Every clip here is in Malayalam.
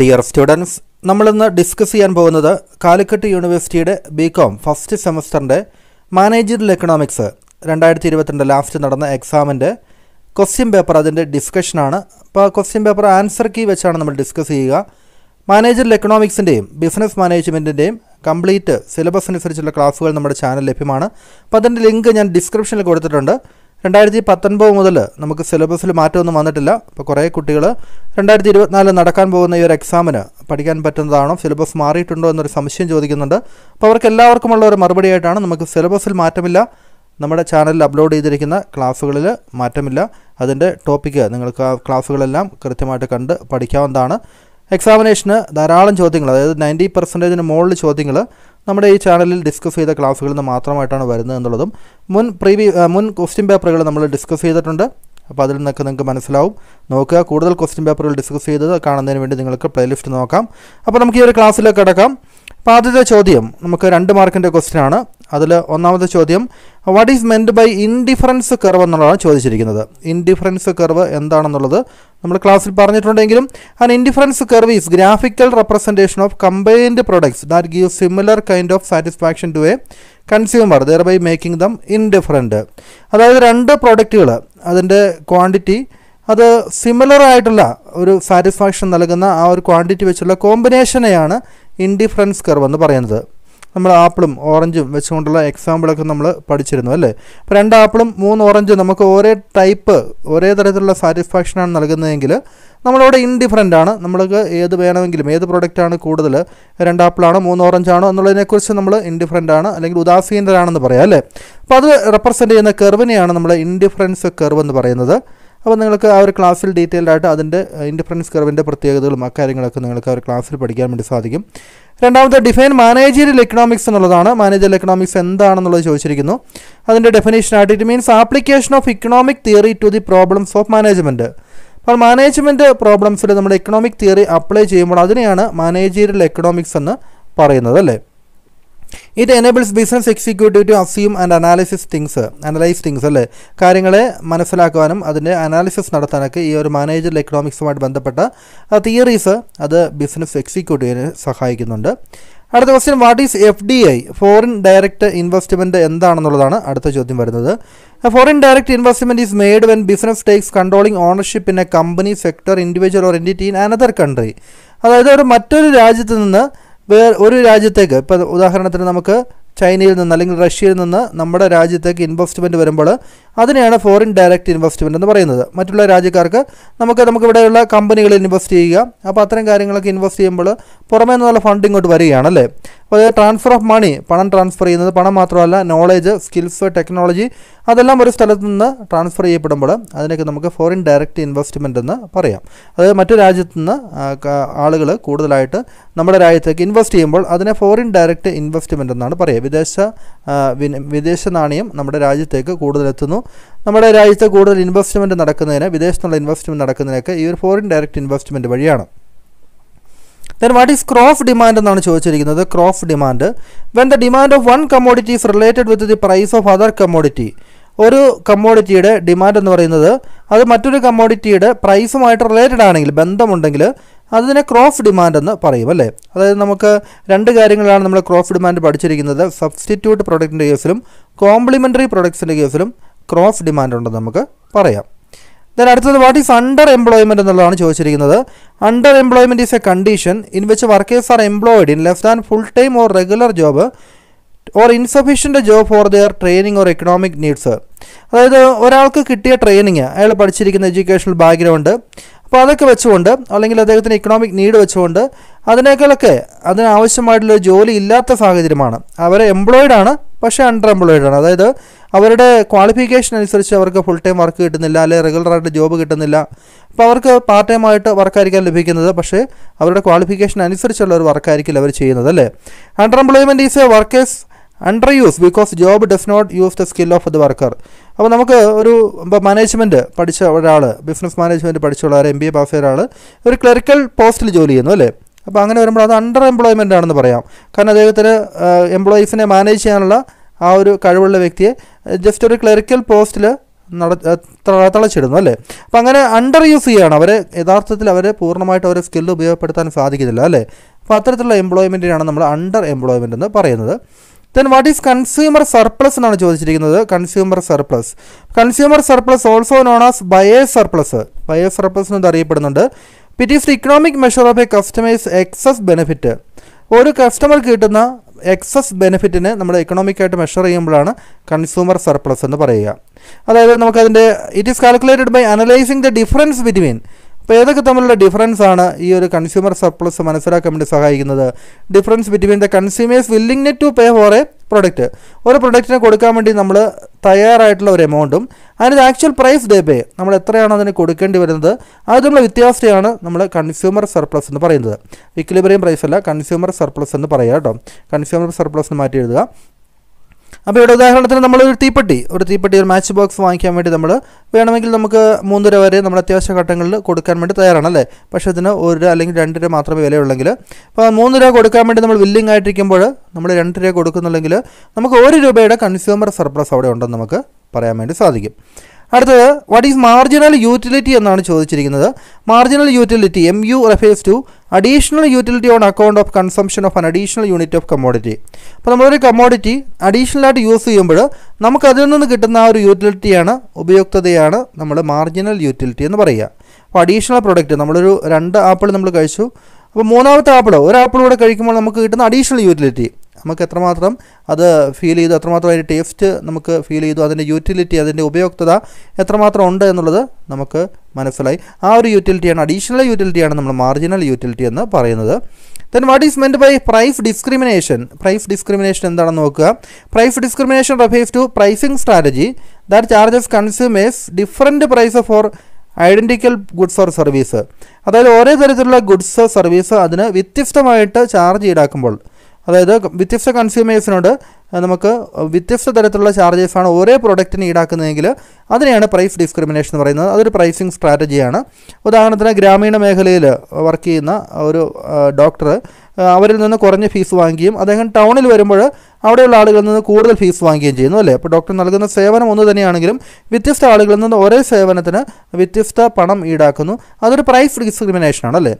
ഡിയർ സ്റ്റുഡൻസ് നമ്മളിന്ന് ഡിസ്കസ് ചെയ്യാൻ പോകുന്നത് കാലിക്കറ്റ് യൂണിവേഴ്സിറ്റിയുടെ ബി കോം ഫസ്റ്റ് സെമസ്റ്ററിൻ്റെ മാനേജറിൽ എക്കണോമിക്സ് രണ്ടായിരത്തി ഇരുപത്തിരണ്ട് ലാസ്റ്റ് നടന്ന എക്സാമിൻ്റെ ക്വസ്റ്റ്യൻ പേപ്പർ അതിൻ്റെ ഡിസ്കഷനാണ് അപ്പോൾ ക്വസ്റ്റ്യൻ പേപ്പർ ആൻസർ കീ വെച്ചാണ് നമ്മൾ ഡിസ്കസ് ചെയ്യുക മാനേജറിൽ എക്കണോമിക്സിൻ്റെയും ബിസിനസ് മാനേജ്മെൻറ്റിൻ്റെയും കംപ്ലീറ്റ് സിലബസ് അനുസരിച്ചുള്ള ക്ലാസ്സുകൾ നമ്മുടെ ചാനൽ ലഭ്യമാണ് അപ്പോൾ അതിൻ്റെ ലിങ്ക് ഞാൻ ഡിസ്ക്രിപ്ഷനിൽ കൊടുത്തിട്ടുണ്ട് രണ്ടായിരത്തി പത്തൊൻപത് മുതൽ നമുക്ക് സിലബസിൽ മാറ്റമൊന്നും വന്നിട്ടില്ല അപ്പോൾ കുറേ കുട്ടികൾ രണ്ടായിരത്തി ഇരുപത്തിനാലിൽ നടക്കാൻ പോകുന്ന ഈ ഒരു എക്സാമിന് പഠിക്കാൻ പറ്റുന്നതാണോ സിലബസ് മാറിയിട്ടുണ്ടോ എന്നൊരു സംശയം ചോദിക്കുന്നുണ്ട് അപ്പോൾ അവർക്ക് എല്ലാവർക്കുമുള്ള ഒരു മറുപടിയായിട്ടാണ് നമുക്ക് സിലബസിൽ മാറ്റമില്ല നമ്മുടെ ചാനലിൽ അപ്ലോഡ് ചെയ്തിരിക്കുന്ന ക്ലാസ്സുകളിൽ മാറ്റമില്ല അതിൻ്റെ ടോപ്പിക്ക് നിങ്ങൾക്ക് ആ ക്ലാസ്സുകളെല്ലാം കൃത്യമായിട്ട് കണ്ട് പഠിക്കാവുന്നതാണ് എക്സാമിനേഷന് ധാരാളം ചോദ്യങ്ങൾ അതായത് നയൻറ്റി പെർസെൻറ്റേജിന് മുകളിൽ ചോദ്യങ്ങൾ നമ്മുടെ ഈ ചാനലിൽ ഡിസ്കസ് ചെയ്ത ക്ലാസ്സുകളിൽ നിന്ന് മാത്രമായിട്ടാണ് വരുന്നത് എന്നുള്ളതും മുൻ പ്രീവി മുൻ ക്വസ്റ്റ്യൻ പേപ്പറുകൾ നമ്മൾ ഡിസ്കസ് ചെയ്തിട്ടുണ്ട് അപ്പോൾ അതിൽ നിന്നൊക്കെ നിങ്ങൾക്ക് മനസ്സിലാവും നോക്കുക കൂടുതൽ ക്വസ്റ്റ്യൻ പേപ്പറുകൾ ഡിസ്കസ് ചെയ്തത് കാണുന്നതിന് വേണ്ടി നിങ്ങൾക്ക് പ്ലേലിസ്റ്റ് നോക്കാം അപ്പോൾ നമുക്ക് ഈ ഒരു ക്ലാസ്സിലേക്ക് കിടക്കാം അപ്പോൾ ആദ്യത്തെ ചോദ്യം നമുക്ക് രണ്ട് മാർക്കിൻ്റെ ക്വസ്റ്റ്യൻ ആണ് അതിൽ ഒന്നാമത്തെ ചോദ്യം what is meant by indifference curve എന്നുള്ളതാണ് ചോദിച്ചിരിക്കുന്നത് ഇൻഡിഫറൻസ് കർവ് എന്താണെന്നുള്ളത് നമ്മൾ ക്ലാസ്സിൽ പറഞ്ഞിട്ടുണ്ടെങ്കിലും an indifference curve is graphical representation of combined products that give similar kind of satisfaction to a consumer thereby making them indifferent അതായത് രണ്ട് പ്രോഡക്റ്റുകൾ അതിൻ്റെ ക്വാണ്ടിറ്റി അത് സിമിലർ ആയിട്ടുള്ള ഒരു സാറ്റിസ്ഫാക്ഷൻ നൽകുന്ന ആ ഒരു ക്വാണ്ടിറ്റി വെച്ചുള്ള കോമ്പിനേഷനെയാണ് ഇൻഡിഫറൻസ് കർവ് എന്ന് പറയുന്നത് നമ്മൾ ആപ്പിളും ഓറഞ്ചും വെച്ചുകൊണ്ടുള്ള എക്സാമ്പിളൊക്കെ നമ്മൾ പഠിച്ചിരുന്നു അല്ലേ അപ്പോൾ രണ്ട് ആപ്പിളും മൂന്ന് ഓറഞ്ചും നമുക്ക് ഒരേ ടൈപ്പ് ഒരേ തരത്തിലുള്ള സാറ്റിസ്ഫാക്ഷനാണ് നൽകുന്നതെങ്കിൽ നമ്മളവിടെ ഇൻഡിഫറൻ്റ് ആണ് നമ്മൾക്ക് ഏത് വേണമെങ്കിലും ഏത് പ്രൊഡക്റ്റാണ് കൂടുതൽ രണ്ട് ആപ്പിളാണോ മൂന്ന് ഓറഞ്ചാണോ എന്നുള്ളതിനെക്കുറിച്ച് നമ്മൾ ഇൻഡിഫറൻ്റ് ആണ് അല്ലെങ്കിൽ ഉദാസീനരാണെന്ന് പറയാം അല്ലേ അപ്പോൾ അത് റെപ്രസെൻ്റ് ചെയ്യുന്ന കെർവിനെയാണ് നമ്മൾ ഇൻഡിഫറൻസ് കെർവ് എന്ന് പറയുന്നത് അപ്പോൾ നിങ്ങൾക്ക് ആ ഒരു ക്ലാസ്സിൽ ഡീറ്റെയിൽഡ് ആയിട്ട് അതിൻ്റെ ഇൻഡിഫറൻസ് കർവിൻ്റെ പ്രത്യേകതകളും ആ കാര്യങ്ങളൊക്കെ നിങ്ങൾക്ക് ആ ഒരു ക്ലാസ്സിൽ പഠിക്കാൻ വേണ്ടി സാധിക്കും രണ്ടാമത്തെ ഡിഫൈൻ മാനേജീരിയൽ ഇക്കണോമിക്സ് എന്നുള്ളതാണ് മാനേജീരിയൽ ഇക്കണോമിക്സ് എന്താണെന്നുള്ളത് ചോദിച്ചിരിക്കുന്നു അതിൻ്റെ ആയിട്ട് it means application of economic theory to the problems of management അപ്പോൾ മാനേജ്മെൻറ്റ് പ്രോബ്ലംസിൽ നമ്മൾ ഇക്കണോമിക് തിയറി അപ്ലൈ ചെയ്യുമ്പോൾ അതിനെയാണ് മാനേജീരിയൽ ഇക്കണോമിക്സ് എന്ന് പറയുന്നത് അല്ലേ it enables business executive to assume and analysis things analyse things അല്ലേ കാര്യങ്ങളെ മനസ്സിലാക്കുവാനും അതിൻ്റെ അനാലിസിസ് നടത്താനൊക്കെ ഈ ഒരു മാനേജർ എക്കണോമിക്സുമായിട്ട് ബന്ധപ്പെട്ട തിയറീസ് അത് ബിസിനസ് എക്സിക്യൂട്ടീവിനെ സഹായിക്കുന്നുണ്ട് അടുത്ത question what is F D I foreign direct investment എന്താണെന്നുള്ളതാണ് അടുത്ത ചോദ്യം വരുന്നത് foreign direct investment is made when business takes controlling ownership in a company sector individual or entity in another country അതായത് ഒരു മറ്റൊരു രാജ്യത്ത് നിന്ന് വേറെ ഒരു രാജ്യത്തേക്ക് ഇപ്പോൾ ഉദാഹരണത്തിന് നമുക്ക് ചൈനയിൽ നിന്ന് അല്ലെങ്കിൽ റഷ്യയിൽ നിന്ന് നമ്മുടെ രാജ്യത്തേക്ക് ഇൻവെസ്റ്റ്മെൻറ്റ് വരുമ്പോൾ അതിനെയാണ് ഫോറിൻ ഡയറക്റ്റ് ഇൻവെസ്റ്റ്മെൻറ്റ് എന്ന് പറയുന്നത് മറ്റുള്ള രാജ്യക്കാർക്ക് നമുക്ക് നമുക്കിവിടെയുള്ള കമ്പനികളിൽ ഇൻവെസ്റ്റ് ചെയ്യുക അപ്പോൾ അത്തരം കാര്യങ്ങളൊക്കെ ഇൻവെസ്റ്റ് ചെയ്യുമ്പോൾ പുറമേ നിന്നുള്ള ഫണ്ട് ഇങ്ങോട്ട് വരികയാണല്ലേ അപ്പോൾ ട്രാൻസ്ഫർ ഓഫ് മണി പണം ട്രാൻസ്ഫർ ചെയ്യുന്നത് പണം മാത്രമല്ല നോളേജ് സ്കിൽസ് ടെക്നോളജി അതെല്ലാം ഒരു സ്ഥലത്ത് നിന്ന് ട്രാൻസ്ഫർ ചെയ്യപ്പെടുമ്പോൾ അതിനൊക്കെ നമുക്ക് ഫോറിൻ ഡയറക്റ്റ് ഇൻവെസ്റ്റ്മെൻ്റ് എന്ന് പറയാം അതായത് മറ്റു രാജ്യത്തു നിന്ന് ആളുകൾ കൂടുതലായിട്ട് നമ്മുടെ രാജ്യത്തേക്ക് ഇൻവെസ്റ്റ് ചെയ്യുമ്പോൾ അതിനെ ഫോറിൻ ഡയറക്റ്റ് ഇൻവെസ്റ്റ്മെൻ്റ് എന്നാണ് പറയുക വിദേശ വിദേശ നാണയം നമ്മുടെ രാജ്യത്തേക്ക് കൂടുതലെത്തുന്നു നമ്മുടെ രാജ്യത്ത് കൂടുതൽ ഇൻവെസ്റ്റ്മെൻറ്റ് നടക്കുന്നതിന് വിദേശത്തുള്ള ഇൻവെസ്റ്റ്മെൻറ്റ് നടക്കുന്നതിനൊക്കെ ഈ ഒരു ഫോറിൻ ഡയറക്റ്റ് ഇൻവെസ്റ്റ്മെൻറ്റ് വഴിയാണ് then what is cross demand എന്നാണ് ചോദിച്ചിരിക്കുന്നത് cross demand when the demand of one commodity is related with the price of other commodity ഒരു കമ്മോഡിറ്റിയുടെ ഡിമാൻഡ് എന്ന് പറയുന്നത് അത് മറ്റൊരു കമ്മോഡിറ്റിയുടെ പ്രൈസുമായിട്ട് റിലേറ്റഡ് ആണെങ്കിൽ ബന്ധമുണ്ടെങ്കിൽ അതിനെ ക്രോഫ് ഡിമാൻഡ് എന്ന് പറയും അല്ലേ അതായത് നമുക്ക് രണ്ട് കാര്യങ്ങളാണ് നമ്മൾ ക്രോഫ് ഡിമാൻഡ് പഠിച്ചിരിക്കുന്നത് സബ്സ്റ്റിറ്റ്യൂട്ട് പ്രൊഡക്റ്റിൻ്റെ കേസിലും കോംപ്ലിമെൻ്ററി പ്രൊഡക്ട്സിൻ്റെ കേസിലും ക്രോഫ് ഡിമാൻഡ് ഉണ്ടെന്ന് നമുക്ക് പറയാം ദെൻ അടുത്തത് വാട്ട് ഈസ് അണ്ടർ എംപ്ലോയ്മെൻറ്റ് എന്നുള്ളതാണ് ചോദിച്ചിരിക്കുന്നത് under employment is a condition in which workers are employed in less than full time or regular job or insufficient job for their training or economic needs അതായത് ഒരാൾക്ക് കിട്ടിയ ട്രെയിനിങ് അയാൾ പഠിച്ചിരിക്കുന്ന എഡ്യൂക്കേഷണൽ ബാക്ക്ഗ്രൗണ്ട് അപ്പോൾ അതൊക്കെ വെച്ചുകൊണ്ട് അല്ലെങ്കിൽ അദ്ദേഹത്തിന് ഇക്കണോമിക് നീഡ് വെച്ചുകൊണ്ട് അതിനേക്കാളൊക്കെ അതിനാവശ്യമായിട്ടുള്ള ജോലി ഇല്ലാത്ത സാഹചര്യമാണ് അവർ എംപ്ലോയിഡാണ് ആണ് പക്ഷേ അണ്ടർ എംപ്ലോയിഡ് ആണ് അതായത് അവരുടെ ക്വാളിഫിക്കേഷൻ അനുസരിച്ച് അവർക്ക് ഫുൾ ടൈം വർക്ക് കിട്ടുന്നില്ല അല്ലെങ്കിൽ റെഗുലറായിട്ട് ജോബ് കിട്ടുന്നില്ല അപ്പോൾ അവർക്ക് പാർട്ട് ടൈം ആയിട്ട് വർക്കായിരിക്കാം ലഭിക്കുന്നത് പക്ഷേ അവരുടെ ക്വാളിഫിക്കേഷൻ അനുസരിച്ചുള്ള ഒരു വർക്കായിരിക്കില്ല അവർ ചെയ്യുന്നത് അല്ലേ under employment is a workers under use because job does not use the skill of the worker അപ്പോൾ നമുക്ക് ഒരു ഇപ്പോൾ മാനേജ്മെൻറ്റ് പഠിച്ച ഒരാൾ ബിസിനസ് മാനേജ്മെൻറ്റ് പഠിച്ച ഒരാൾ എം ബി എ പാസ് ഒരാൾ ഒരു ക്ലറിക്കൽ പോസ്റ്റിൽ ജോലി ചെയ്യുന്നു അല്ലേ അപ്പോൾ അങ്ങനെ വരുമ്പോൾ അത് അണ്ടർ എംപ്ലോയ്മെൻ്റ് ആണെന്ന് പറയാം കാരണം അദ്ദേഹത്തിന് എംപ്ലോയീസിനെ മാനേജ് ചെയ്യാനുള്ള ആ ഒരു കഴിവുള്ള വ്യക്തിയെ ജസ്റ്റ് ഒരു ക്ലറിക്കൽ പോസ്റ്റിൽ നട തളച്ചിടുന്നു അല്ലേ അപ്പം അങ്ങനെ അണ്ടർ യൂസ് ചെയ്യുകയാണ് അവരെ യഥാർത്ഥത്തിൽ അവരെ പൂർണ്ണമായിട്ട് അവരെ സ്കില്ല് ഉപയോഗപ്പെടുത്താൻ സാധിക്കുന്നില്ല അല്ലേ അപ്പോൾ അത്തരത്തിലുള്ള എംപ്ലോയ്മെൻറ്റിനാണ് നമ്മൾ അണ്ടർ എംപ്ലോയ്മെൻ്റ് എന്ന് പറയുന്നത് then what is consumer surplus എന്നാണ് ചോദിച്ചിരിക്കുന്നത് consumer surplus consumer surplus also known as buyer's surplus buyer's surplus അറിയപ്പെടുന്നുണ്ട് it is the economic measure of a customer's excess benefit ഒരു കസ്റ്റമർ കിട്ടുന്ന എക്സസ് ബെനിഫിറ്റിന് നമ്മൾ ആയിട്ട് മെഷർ ചെയ്യുമ്പോഴാണ് കൺസ്യൂമർ സർപ്ലസ് എന്ന് പറയുക അതായത് നമുക്കതിൻ്റെ it is calculated by analysing the difference between അപ്പോൾ ഏതൊക്കെ തമ്മിലുള്ള ഡിഫറൻസ് ആണ് ഈ ഒരു കൺസ്യൂമർ സർപ്ലസ് മനസ്സിലാക്കാൻ വേണ്ടി സഹായിക്കുന്നത് difference between the consumers willing to pay for a product ഒരു പ്രൊഡക്റ്റിനെ കൊടുക്കാൻ വേണ്ടി നമ്മൾ തയ്യാറായിട്ടുള്ള ഒരു എമൗണ്ടും അതിൻ്റെ ആക്ച്വൽ പ്രൈസ് ഡേ പേ നമ്മൾ എത്രയാണ് അതിന് കൊടുക്കേണ്ടി വരുന്നത് അത് നമ്മൾ വ്യത്യാസത്തെയാണ് നമ്മൾ കൺസ്യൂമർ സർപ്ലസ് എന്ന് പറയുന്നത് ഇക്ലിബറിയം പ്രൈസ് അല്ല കൺസ്യൂമർ സർപ്ലസ് എന്ന് പറയാം കേട്ടോ കൺസ്യൂമർ സർപ്ലസ് എന്ന് മാറ്റി എഴുതുക അപ്പോൾ ഇവിടെ ഉദാഹരണത്തിന് നമ്മൾ ഒരു തീപ്പെട്ടി ഒരു തീപ്പെട്ടി ഒരു മാച്ച് ബോക്സ് വാങ്ങിക്കാൻ വേണ്ടി നമ്മൾ വേണമെങ്കിൽ നമുക്ക് മൂന്നര വരെ നമ്മൾ അത്യാവശ്യ ഘട്ടങ്ങളിൽ കൊടുക്കാൻ വേണ്ടി തയ്യാറാണല്ലേ പക്ഷേ ഇതിന് ഒരു അല്ലെങ്കിൽ രണ്ട് രൂപ മാത്രമേ വിലയുള്ളെങ്കിൽ അപ്പോൾ മൂന്ന് രൂപ കൊടുക്കാൻ വേണ്ടി നമ്മൾ വില്ലിംഗ് ആയിട്ടിരിക്കുമ്പോൾ നമ്മൾ രണ്ട് രൂപ കൊടുക്കുന്നുണ്ടെങ്കിൽ നമുക്ക് ഒരു രൂപയുടെ കൺസ്യൂമർ സർപ്ലസ് അവിടെ ഉണ്ടെന്ന് നമുക്ക് പറയാൻ വേണ്ടി സാധിക്കും അടുത്തത് വാട്ട് ഈസ് മാർജിനൽ യൂട്ടിലിറ്റി എന്നാണ് ചോദിച്ചിരിക്കുന്നത് marginal utility M U refers to additional utility on account of consumption of an additional unit of commodity അപ്പോൾ നമ്മളൊരു കമ്മോഡിറ്റി ആയിട്ട് യൂസ് ചെയ്യുമ്പോൾ നമുക്ക് നിന്ന് കിട്ടുന്ന ആ ഒരു യൂട്ടിലിറ്റിയാണ് ഉപയുക്തതയാണ് നമ്മൾ മാർജിനൽ യൂട്ടിലിറ്റി എന്ന് പറയുക അപ്പോൾ അഡീഷണൽ പ്രൊഡക്റ്റ് നമ്മളൊരു രണ്ട് ആപ്പിൾ നമ്മൾ കഴിച്ചു അപ്പോൾ മൂന്നാമത്തെ ആപ്പിൾ ഒരു ആപ്പിൾ കൂടെ കഴിക്കുമ്പോൾ നമുക്ക് കിട്ടുന്ന അഡീഷണൽ യൂട്ടിലിറ്റി നമുക്ക് എത്രമാത്രം അത് ഫീൽ ചെയ്തു എത്രമാത്രം അതിൻ്റെ ടേസ്റ്റ് നമുക്ക് ഫീൽ ചെയ്തു അതിൻ്റെ യൂട്ടിലിറ്റി അതിൻ്റെ ഉപയോക്തത എത്രമാത്രം ഉണ്ട് എന്നുള്ളത് നമുക്ക് മനസ്സിലായി ആ ഒരു യൂട്ടിലിറ്റിയാണ് അഡീഷണൽ യൂട്ടിലിറ്റിയാണ് നമ്മൾ മാർജിനൽ യൂട്ടിലിറ്റി എന്ന് പറയുന്നത് then what is meant by price discrimination price discrimination എന്താണെന്ന് നോക്കുക price discrimination refers to pricing strategy that charges consumers different price for identical goods or service അതായത് ഒരേ തരത്തിലുള്ള ഗുഡ്സ് സർവീസ് അതിന് വ്യത്യസ്തമായിട്ട് ചാർജ് ഈടാക്കുമ്പോൾ അതായത് വ്യത്യസ്ത കൺസ്യൂമേഴ്സിനോട് നമുക്ക് വ്യത്യസ്ത തരത്തിലുള്ള ചാർജസാണ് ഒരേ പ്രൊഡക്റ്റിന് ഈടാക്കുന്നതെങ്കിൽ അതിനെയാണ് പ്രൈസ് ഡിസ്ക്രിമിനേഷൻ എന്ന് പറയുന്നത് അതൊരു പ്രൈസിങ് സ്ട്രാറ്റജിയാണ് ഉദാഹരണത്തിന് ഗ്രാമീണ മേഖലയിൽ വർക്ക് ചെയ്യുന്ന ഒരു ഡോക്ടർ അവരിൽ നിന്ന് കുറഞ്ഞ ഫീസ് വാങ്ങിയും അദ്ദേഹം ടൗണിൽ വരുമ്പോൾ അവിടെയുള്ള ആളുകളിൽ നിന്ന് കൂടുതൽ ഫീസ് വാങ്ങുകയും ചെയ്യുന്നു അല്ലേ അപ്പോൾ ഡോക്ടർ നൽകുന്ന സേവനം ഒന്ന് തന്നെയാണെങ്കിലും വ്യത്യസ്ത ആളുകളിൽ നിന്ന് ഒരേ സേവനത്തിന് വ്യത്യസ്ത പണം ഈടാക്കുന്നു അതൊരു പ്രൈസ് ഡിസ്ക്രിമിനേഷനാണ് അല്ലേ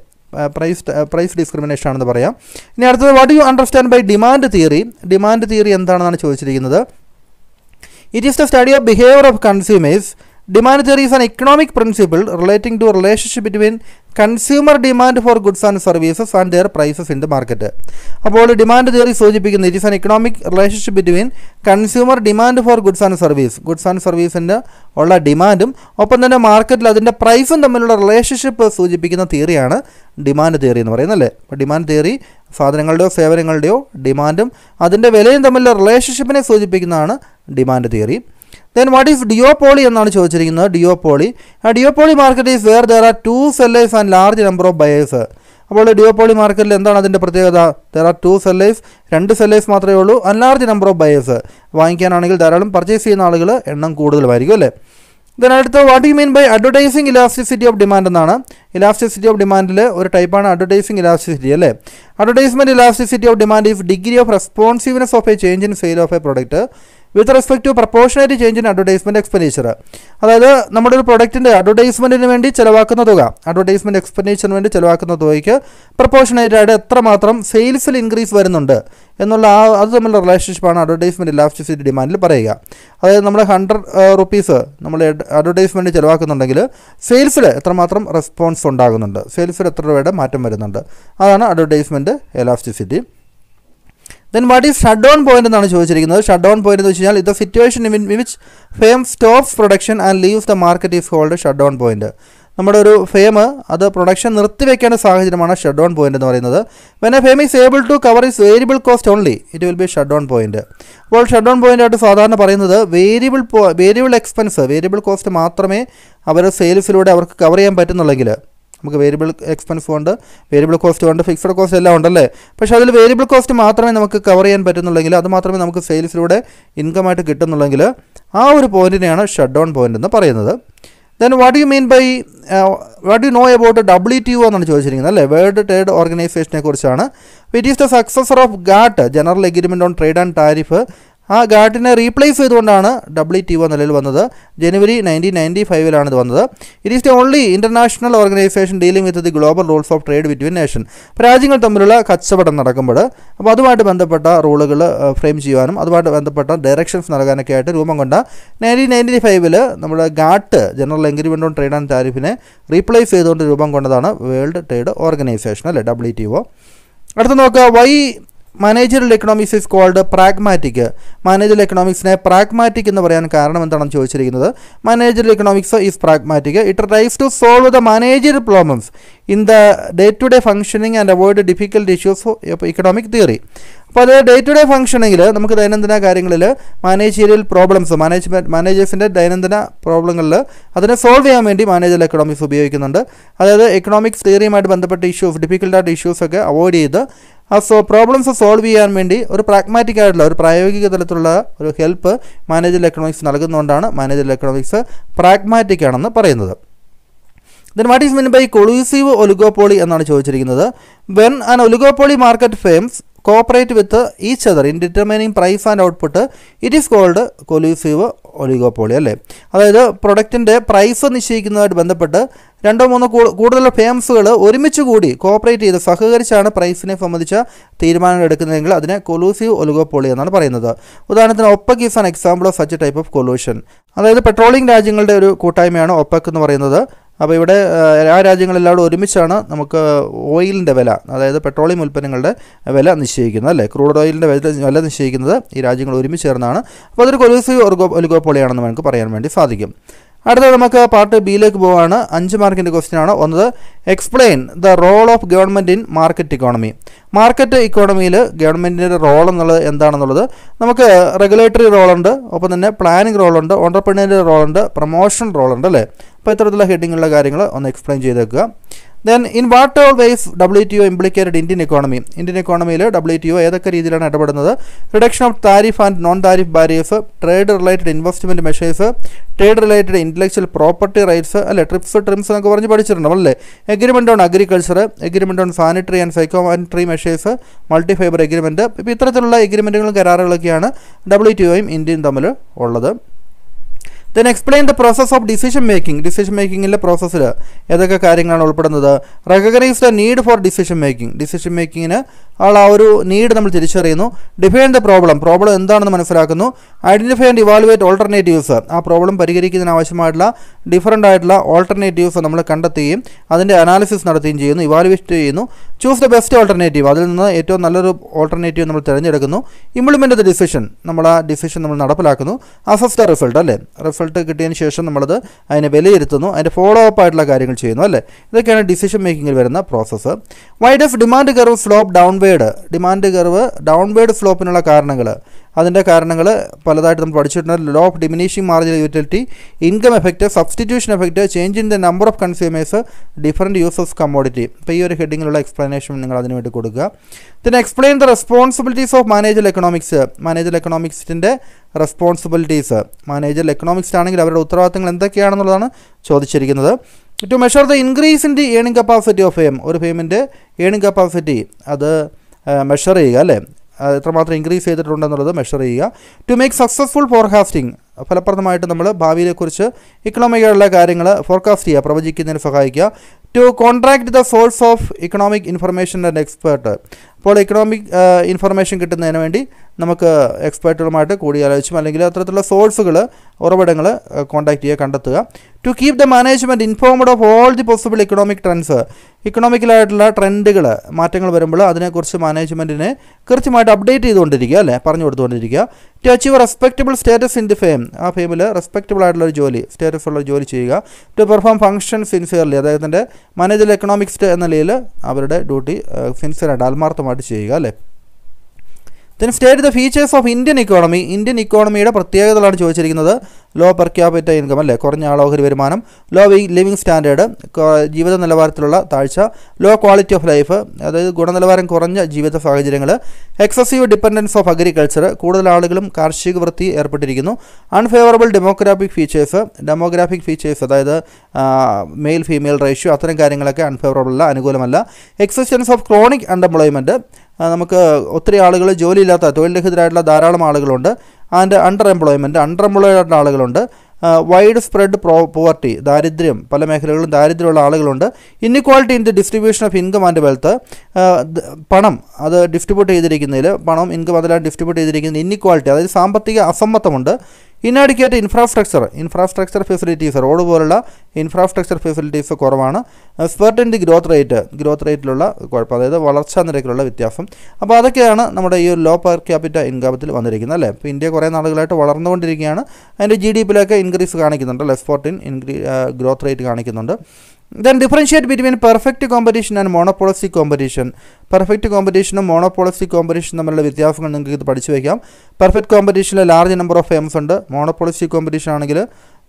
പ്രൈസ് പ്രൈസ് ഡിസ്ക്രിമിനേഷൻ ആണെന്ന് പറയാം ഇനി അടുത്തത് what you understand by demand theory demand theory എന്താണെന്നാണ് ചോദിച്ചിരിക്കുന്നത് it is the study of behaviour of consumers demand theory is an economic principle relating to relationship between consumer demand for goods and services and their prices in the market അപ്പോൾ ഡിമാൻഡ് തിയറി സൂചിപ്പിക്കുന്നത് it is an economic relationship between consumer demand for goods and service goods and സർവീസിൻ്റെ ഉള്ള ഡിമാൻഡും ഒപ്പം തന്നെ മാർക്കറ്റിൽ അതിൻ്റെ പ്രൈസും തമ്മിലുള്ള റിലേഷൻഷിപ്പ് സൂചിപ്പിക്കുന്ന തിയറിയാണ് ഡിമാൻഡ് തിയറി എന്ന് പറയുന്നല്ലേ അപ്പോൾ ഡിമാൻഡ് തിയറി സാധനങ്ങളുടെയോ സേവനങ്ങളുടെയോ ഡിമാൻഡും അതിൻ്റെ വിലയും തമ്മിലുള്ള റിലേഷൻഷിപ്പിനെ സൂചിപ്പിക്കുന്നതാണ് demand theory then what is duopoly എന്നാണ് ചോദിച്ചിരിക്കുന്നത് ഡിയോപോളി ആ duopoly market is where there are two sellers and large number of buyers അപ്പോൾ ഡിയോപോളി മാർക്കറ്റിൽ എന്താണ് അതിൻ്റെ പ്രത്യേകത ദർ ആർ ടു സെല്ലേഴ്സ് രണ്ട് സെല്ലേഴ്സ് മാത്രമേ ഉള്ളൂ ലാർജ് നമ്പർ ഓഫ് ബയേഴ്സ് വാങ്ങിക്കാനാണെങ്കിൽ ധാരാളം പർച്ചേസ് ചെയ്യുന്ന ആളുകൾ എണ്ണം കൂടുതലുമായിരിക്കും അല്ലേ ദെൻ അടുത്ത what you mean by advertising elasticity of demand എന്നാണ് ഇലാസ്റ്റിസിറ്റി ഓഫ് ഡിമാൻഡിൽ ഒരു ടൈപ്പാണ് അഡ്വർടൈസിങ് ഇലാസ്റ്റിസിറ്റി അല്ലേ advertisement elasticity of demand if degree of responsiveness of a change in sale of a product with respect to proportionate change in advertisement expenditure അതായത് നമ്മുടെ ഒരു പ്രൊഡക്റ്റിൻ്റെ അഡ്വർടൈസ്മെൻറ്റിന് വേണ്ടി ചിലവാക്കുന്ന തുക അഡ്വർടൈസ്മെൻറ്റ് എക്സ്പെൻഡിച്ചറിന് വേണ്ടി ചിലവാക്കുന്ന തുകയ്ക്ക് പ്രപ്പോർഷനേറ്റായിട്ട് എത്രമാത്രം സെയിൽസിൽ ഇൻക്രീസ് വരുന്നുണ്ട് എന്നുള്ള ആ അത് തമ്മിലുള്ള റിലേഷൻഷിപ്പാണ് അഡ്വർടൈസ്മെൻറ്റ് ഇലാസ്റ്റിസിറ്റി ഡിമാൻഡിൽ പറയുക അതായത് നമ്മൾ ഹൺഡ്രഡ് റുപ്പീസ് നമ്മൾ അഡ്വർടൈസ്മെൻറ്റ് ചിലവാക്കുന്നുണ്ടെങ്കിൽ സെയിൽസിൽ എത്രമാത്രം റെസ്പോൺസ് ഉണ്ടാകുന്നുണ്ട് സെയിൽസിൽ എത്ര രൂപയുടെ മാറ്റം വരുന്നുണ്ട് അതാണ് advertisement elasticity then what is shut down point എന്നാണ് ചോദിച്ചിരിക്കുന്നത് ഷട്ട് ഡൗൺ പോയിന്റ് എന്ന് വെച്ച് കഴിഞ്ഞാൽ ഇത് situation in which firm stop production and leaves the market is called shut down point നമ്മുടെ ഒരു ഫെയിം അത് പ്രൊഡക്ഷൻ നിർത്തിവെക്കേണ്ട സാഹചര്യമാണ് ഷട്ട് ഡൗൺ പോയിന്റ് എന്ന് പറയുന്നത് when a firm is able to cover its variable cost only it will be shut down point അപ്പോൾ ഷട്ട് ഡൗൺ പോയിന്റ് ആയിട്ട് സാധാരണ പറയുന്നത് variable variable expense variable cost മാത്രമേ അവരുടെ സെയിൽസിലൂടെ അവർക്ക് കവർ ചെയ്യാൻ പറ്റുന്നുള്ളെങ്കിൽ നമുക്ക് വേരിയബിൾ എക്സ്പെൻസ് ഉണ്ട് വേരിയബിൾ കോസ്റ്റ് ഉണ്ട് ഫിക്സഡ് കോസ്റ്റ് എല്ലാം ഉണ്ടല്ലേ പക്ഷേ അതിൽ വേരിയബിൾ കോസ്റ്റ് മാത്രമേ നമുക്ക് കവർ ചെയ്യാൻ പറ്റുന്നുള്ളെങ്കിൽ അത് മാത്രമേ നമുക്ക് സെയിൽസിലൂടെ ഇൻകമായിട്ട് കിട്ടുന്നുള്ളെങ്കിൽ ആ ഒരു പോയിന്റിനെയാണ് ഷട്ട് ഡൗൺ പോയിന്റ് എന്ന് പറയുന്നത് then what you mean by what you know about W T O എന്നാണ് ചോദിച്ചിരിക്കുന്നത് അല്ലേ വേൾഡ് ട്രേഡ് ഓർഗനൈസേഷനെ കുറിച്ചാണ് it is the successor of GATT general agreement on trade and tariff ആ ഗാർഡിനെ റീപ്ലേസ് ചെയ്തുകൊണ്ടാണ് ഡബ്ല്യു ടി ഒ നിലയിൽ വന്നത് ജനുവരി നയൻറ്റീൻ നയൻറ്റി ഫൈവിലാണ് ഇത് വന്നത് it is the only international organization dealing with the global rules of trade between nation രാജ്യങ്ങൾ തമ്മിലുള്ള കച്ചവടം നടക്കുമ്പോൾ അപ്പോൾ അതുമായിട്ട് ബന്ധപ്പെട്ട റൂളുകൾ ഫ്രെയിം ചെയ്യുവാനും അതുമായിട്ട് ബന്ധപ്പെട്ട ഡയറക്ഷൻസ് നൽകാനൊക്കെ ആയിട്ട് രൂപം കൊണ്ട നയൻറ്റീൻ നയൻറ്റി ഫൈവിൽ നമ്മുടെ GATT general agreement on trade and താരിഫിനെ റീപ്ലേസ് ചെയ്തുകൊണ്ട് രൂപം കൊണ്ടതാണ് വേൾഡ് ട്രേഡ് ഓർഗനൈസേഷൻ അല്ലേ ഡബ്ല്യു ടി ഒ അടുത്ത് നോക്കുക why managerial economics is called pragmatic managerial എക്കണോമിക്സിനെ പ്രാഗ്മാറ്റിക് എന്ന് പറയാൻ കാരണം എന്താണെന്ന് ചോദിച്ചിരിക്കുന്നത് managerial economics is pragmatic it tries to solve the manager problems in the day to day functioning and avoid difficult issues economic theory അപ്പോൾ അത് ഡേ ടു ഡേ ഫംഗ്ഷനിങ്ങിൽ നമുക്ക് ദൈനംദിന കാര്യങ്ങളിൽ മാനേജീരിയൽ പ്രോബ്ലംസ് മാനേജ്മെൻറ്റ് മാനേജേഴ്സിൻ്റെ ദൈനംദിന പ്രോബ്ലങ്ങളിൽ അതിനെ സോൾവ് ചെയ്യാൻ വേണ്ടി മാനേജർ എക്കണോമിക്സ് ഉപയോഗിക്കുന്നുണ്ട് അതായത് എക്കണോമിക്സ് തിയറിയുമായിട്ട് ബന്ധപ്പെട്ട ഇഷ്യൂസ് ഡിഫിക്കൽട്ടായിട്ട് ഇഷ്യൂസൊക്കെ അവോയ്ഡ് ചെയ്ത് ആ സോ പ്രോബ്ലംസ് സോൾവ് ചെയ്യാൻ വേണ്ടി ഒരു പ്രാഗ്മാറ്റിക് ആയിട്ടുള്ള ഒരു പ്രായോഗിക തലത്തിലുള്ള ഒരു ഹെൽപ്പ് മാനേജർ എക്കണോമിക്സ് നൽകുന്നതുകൊണ്ടാണ് മാനേജർ എക്കണോമിക്സ് പ്രാഗ്മാറ്റിക് ആണെന്ന് പറയുന്നത് then what is mean by collusive oligopoly എന്നാണ് ചോദിച്ചിരിക്കുന്നത് when an oligopoly market firms cooperate with ഈ other in determining price and output it is called collusive oligopoly അല്ലേ അതായത് പ്രൊഡക്റ്റിൻ്റെ പ്രൈസ് നിശ്ചയിക്കുന്നതുമായിട്ട് ബന്ധപ്പെട്ട് രണ്ടോ മൂന്നോ കൂടുതൽ ഫേംസുകൾ ഒരുമിച്ച് കൂടി കോപ്പറേറ്റ് ചെയ്ത് സഹകരിച്ചാണ് പ്രൈസിനെ സംബന്ധിച്ച തീരുമാനങ്ങൾ എടുക്കുന്നതെങ്കിൽ അതിനെ കൊലൂസീവ് ഒലുഗോപോളി എന്നാണ് പറയുന്നത് ഉദാഹരണത്തിന് OPEC is an example of such type of collusion അതായത് പെട്രോളിയം രാജ്യങ്ങളുടെ ഒരു കൂട്ടായ്മയാണ് ഒപ്പക് എന്ന് പറയുന്നത് അപ്പോൾ ഇവിടെ ആ രാജ്യങ്ങളെല്ലാവരും ഒരുമിച്ചാണ് നമുക്ക് ഓയിലിൻ്റെ വില അതായത് പെട്രോളിയം ഉൽപ്പന്നങ്ങളുടെ വില നിശ്ചയിക്കുന്നത് അല്ലേ ക്രൂഡ് ഓയിലിൻ്റെ വില വില നിശ്ചയിക്കുന്നത് ഈ രാജ്യങ്ങൾ ഒരുമിച്ച് ചേർന്നാണ് അപ്പോൾ അതൊരു കൊലീസി ഒലിഗോപ്പൊളിയാണെന്ന് നമുക്ക് പറയാൻ വേണ്ടി സാധിക്കും അടുത്തത് നമുക്ക് പാർട്ട് ബിയിലേക്ക് പോവാണ് അഞ്ച് മാർക്കിൻ്റെ ക്വസ്റ്റ്യൻ ആണ് ഒന്നത് explain the role of government in market economy market ഇക്കോണമിയിൽ ഗവൺമെൻറ്റിൻ്റെ റോൾ എന്നുള്ളത് എന്താണെന്നുള്ളത് നമുക്ക് റെഗുലേറ്ററി റോളുണ്ട് ഒപ്പം തന്നെ പ്ലാനിങ് റോളുണ്ട് ഓണ്ടർപ്രണേറിയൽ റോളുണ്ട് പ്രൊമോഷൻ റോളുണ്ട് അല്ലേ അപ്പോൾ ഇത്തരത്തിലുള്ള ഹെഡിങ്ങുള്ള കാര്യങ്ങൾ ഒന്ന് എക്സ്പ്ലെയിൻ ചെയ്തേക്കുക then in what all ways W T O implicated Indian economy Indian എക്കോണമിയിൽ ഡബ്ല്യു ടി ഒ ഏതൊക്കെ രീതിയിലാണ് ഇടപെടുന്നത് reduction of tariff and non tariff barriers trade related investment measures trade related intellectual property rights അല്ലെ ട്രിപ്സ് ട്രിംസ് എന്നൊക്കെ പറഞ്ഞ് പഠിച്ചിട്ടുണ്ടാവും അല്ലേ agreement on agriculture agreement on sanitary and phytosanitary measures multi fibre agreement ഇപ്പോൾ ഇത്തരത്തിലുള്ള എഗ്രിമെൻറ്റുകളും കരാറുകളൊക്കെയാണ് ഡബ്ല്യു ടി ഒയും ഇന്ത്യയും തമ്മിൽ ഉള്ളത് then explain the process of decision making decision മേക്കിങ്ങിൻ്റെ പ്രോസസ്സിൽ ഏതൊക്കെ കാര്യങ്ങളാണ് ഉൾപ്പെടുന്നത് recognise the need for decision making decision മേക്കിങ്ങിന് ആൾ ആ ഒരു നീഡ് നമ്മൾ തിരിച്ചറിയുന്നു ഡിഫൈൻ ദ പ്രോബ്ലം പ്രോബ്ലം എന്താണെന്ന് മനസ്സിലാക്കുന്നു ഐഡൻറ്റിഫൈ ആൻഡ് ഇവാലുവേറ്റ് ഓൾട്ടർനേറ്റീവ്സ് ആ പ്രോബ്ലം പരിഹരിക്കുന്നതിന് ആവശ്യമായിട്ടുള്ള ഡിഫറൻ്റ് ആയിട്ടുള്ള ഓൾട്ടർനേറ്റീവ്സ് നമ്മൾ കണ്ടെത്തുകയും അതിൻ്റെ അനാലിസിസ് നടത്തുകയും ചെയ്യുന്നു ഇവാലുവേറ്റ് ചെയ്യുന്നു ചൂസ് ദ ബെസ്റ്റ് ഓൾട്ടർനേറ്റീവ് അതിൽ നിന്ന് ഏറ്റവും നല്ലൊരു ഓൾട്ടർനേറ്റീവ് നമ്മൾ തിരഞ്ഞെടുക്കുന്നു ഇംപ്ലിമെൻ്റ് ദ ഡിസിഷൻ നമ്മൾ ആ ഡിസിഷൻ നമ്മൾ നടപ്പിലാക്കുന്നു അസസ്റ്റ് ദ റിസൾട്ട് അല്ലേ റിസൾട്ട് കിട്ടിയതിന് ശേഷം നമ്മളത് അതിനെ വിലയിരുത്തുന്നു അതിൻ്റെ ഫോളോ അപ്പ് ആയിട്ടുള്ള കാര്യങ്ങൾ ചെയ്യുന്നു അല്ലേ ഇതൊക്കെയാണ് ഡിസിഷൻ മേക്കിങ്ങിൽ വരുന്ന process why of demand curve slope down downward demand curve downward ഫ്ലോപ്പിനുള്ള കാരണങ്ങൾ അതിൻ്റെ കാരണങ്ങൾ പലതായിട്ട് നമ്മൾ പഠിച്ചിട്ടുണ്ട് law of diminishing marginal utility income effect substitution effect change in the number of consumers different use of commodity അപ്പോൾ ഈ ഒരു ഹെഡിങ്ങിലുള്ള എക്സ്പ്ലനേഷൻ നിങ്ങൾ അതിന് വേണ്ടി കൊടുക്കുക പിന്നെ explain the responsibilities of manager economics manager എക്കണോമിക്സിൻ്റെ റെസ്പോൺസിബിലിറ്റീസ് മാനേജർ എക്കണോമിക്സ് ആണെങ്കിൽ അവരുടെ ഉത്തരവാദിത്തങ്ങൾ എന്തൊക്കെയാണെന്നുള്ളതാണ് ചോദിച്ചിരിക്കുന്നത് to measure the increase in the earning capacity of firm ഒരു ഫെയിമിൻ്റെ ഏണിംഗ് കപ്പാസിറ്റി അത് മെഷർ ചെയ്യുക അല്ലേ എത്രമാത്രം ഇൻക്രീസ് ചെയ്തിട്ടുണ്ടെന്നുള്ളത് മെഷർ ചെയ്യുക ടു മേക്ക് സക്സസ്ഫുൾ ഫോർകാസ്റ്റിംഗ് ഫലപ്രദമായിട്ട് നമ്മൾ ഭാവിയെക്കുറിച്ച് ഇക്കണോമിക്കുള്ള കാര്യങ്ങൾ ഫോർകാസ്റ്റ് ചെയ്യുക പ്രവചിക്കുന്നതിന് സഹായിക്കുക to contract the source of economic information and expert അപ്പോൾ ഇക്കണോമിക് ഇൻഫർമേഷൻ uh, കിട്ടുന്നതിന് വേണ്ടി നമുക്ക് എക്സ്പേർട്ടുകളുമായിട്ട് കൂടിയാലോചിച്ചും അല്ലെങ്കിൽ അത്തരത്തിലുള്ള സോഴ്സുകൾ ഉറവിടങ്ങൾ കോൺടാക്ട് ചെയ്യുക കണ്ടെത്തുക to keep the management informed of all the possible economic trends ഇക്കണോമിക്കലായിട്ടുള്ള ട്രെൻഡുകൾ മാറ്റങ്ങൾ വരുമ്പോൾ അതിനെക്കുറിച്ച് മാനേജ്മെൻറ്റിനെ കൃത്യമായിട്ട് അപ്ഡേറ്റ് ചെയ്തുകൊണ്ടിരിക്കുക അല്ലേ പറഞ്ഞു കൊടുത്തുകൊണ്ടിരിക്കുക to achieve respectable status in the firm ആ ഫെയിമിൽ റെസ്പെക്റ്റബിൾ ആയിട്ടുള്ള ഒരു ജോലി സ്റ്റേറ്റസ് ഉള്ള ജോലി ചെയ്യുക ടു പെർഫോം ഫങ്ഷൻസ് സിൻസിയർലി അദ്ദേഹത്തിൻ്റെ മാനേജർ എക്കണോമിക്സ്റ്റ് എന്ന നിലയിൽ അവരുടെ ഡ്യൂട്ടി ഫിൻസർ ആത്മാർത്ഥമായിട്ട് ചെയ്യുക അല്ലേ then state the features of Indian economy Indian ഇക്കോണമിയുടെ പ്രത്യേകതകളാണ് ചോദിച്ചിരിക്കുന്നത് ലോ പെർ ക്യാപിറ്റ ഇൻകം അല്ലേ കുറഞ്ഞ ആളോഹരി വരുമാനം ലോ ലിവിങ് സ്റ്റാൻഡേർഡ് ജീവിത നിലവാരത്തിലുള്ള താഴ്ച ലോ ക്വാളിറ്റി ഓഫ് ലൈഫ് അതായത് ഗുണനിലവാരം കുറഞ്ഞ ജീവിത സാഹചര്യങ്ങൾ എക്സസീവ് ഡിപ്പെൻഡൻസ് ഓഫ് അഗ്രികൾച്ചർ കൂടുതൽ ആളുകളും കാർഷിക വൃത്തി ഏർപ്പെട്ടിരിക്കുന്നു unfavourable demographic features demographic features അതായത് മെയിൽ ഫീമെയിൽ റേഷ്യോ അത്തരം കാര്യങ്ങളൊക്കെ അൺഫേവറബിൾ അല്ല അനുകൂലമല്ല എക്സിസ്റ്റൻസ് ഓഫ് ക്രോണിക് അൺഎംപ്ലോയ്മെൻറ്റ് നമുക്ക് ഒത്തിരി ആളുകൾ ജോലിയില്ലാത്ത തൊഴിൽ രഹിതരായിട്ടുള്ള ധാരാളം ആളുകളുണ്ട് and under employment under employed ആയിട്ടുള്ള ആളുകളുണ്ട് വൈഡ് സ്പ്രെഡ് പ്രോ പോവർട്ടി ദാരിദ്ര്യം പല മേഖലകളിലും ദാരിദ്ര്യമുള്ള ആളുകളുണ്ട് inequality in the distribution of income and wealth പണം അത് ഡിസ്ട്രിബ്യൂട്ട് ചെയ്തിരിക്കുന്നതിൽ പണം ഇൻകം അതെല്ലാം ഡിസ്ട്രിബ്യൂട്ട് ചെയ്തിരിക്കുന്ന ഇന്നിക്വാളിറ്റി അതായത് സാമ്പത്തിക അസമ്മത്തമുണ്ട് inadequate infrastructure infrastructure facilities road പോലുള്ള ഇൻഫ്രാസ്ട്രക്ചർ ഫെസിലിറ്റീസ് കുറവാണ് ദി ഗ്രോത്ത് റേറ്റ് ഗ്രോത്ത് റേറ്റിലുള്ള കുഴപ്പം അതായത് വളർച്ചാ നിരക്കിലുള്ള വ്യത്യാസം അപ്പോൾ അതൊക്കെയാണ് നമ്മുടെ ഈ ഒരു ലോ പെർ ക്യാപിറ്റ ഇൻകമത്തിൽ വന്നിരിക്കുന്നത് അല്ലേ ഇപ്പോൾ ഇന്ത്യ കുറേ നാളുകളായിട്ട് വളർന്നുകൊണ്ടിരിക്കുകയാണ് അതിൻ്റെ ജി ഡി പിയിലൊക്കെ ഇൻക്രീസ് കാണിക്കുന്നുണ്ട് അല്ലെ സ്പോർട്ടിൻ ഇൻക്രീ ഗ്രോത്ത് റേറ്റ് കാണിക്കുന്നുണ്ട് then differentiate between perfect competition and monopolistic competition perfect കോമ്പറ്റീഷനും മോണോപോളിസി കോമ്പറ്റീഷനും തമ്മിലുള്ള വ്യത്യാസങ്ങൾ നിങ്ങൾക്ക് ഇത് പഠിച്ചു വയ്ക്കാം പെർഫെക്റ്റ് കോമ്പറ്റീഷനിൽ ലാർജ് നമ്പർ ഓഫ് ഫേംസ് ഉണ്ട് മോണോപോളിസി കോമ്പറ്റീഷൻ ആണെങ്കിൽ